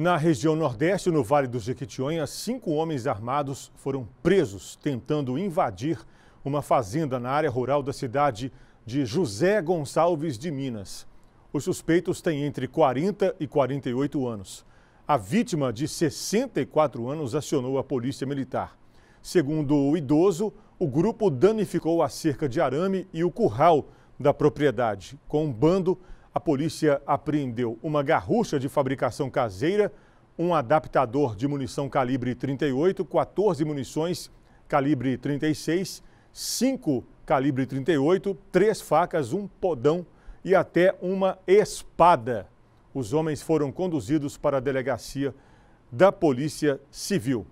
Na região Nordeste, no Vale do Jequitinhonha, cinco homens armados foram presos tentando invadir uma fazenda na área rural da cidade de José Gonçalves de Minas. Os suspeitos têm entre 40 e 48 anos. A vítima, de 64 anos, acionou a polícia militar. Segundo o idoso, o grupo danificou a cerca de arame e o curral da propriedade, com um bando a polícia apreendeu uma garrucha de fabricação caseira, um adaptador de munição calibre 38, 14 munições calibre 36, 5 calibre 38, três facas, um podão e até uma espada. Os homens foram conduzidos para a delegacia da Polícia Civil.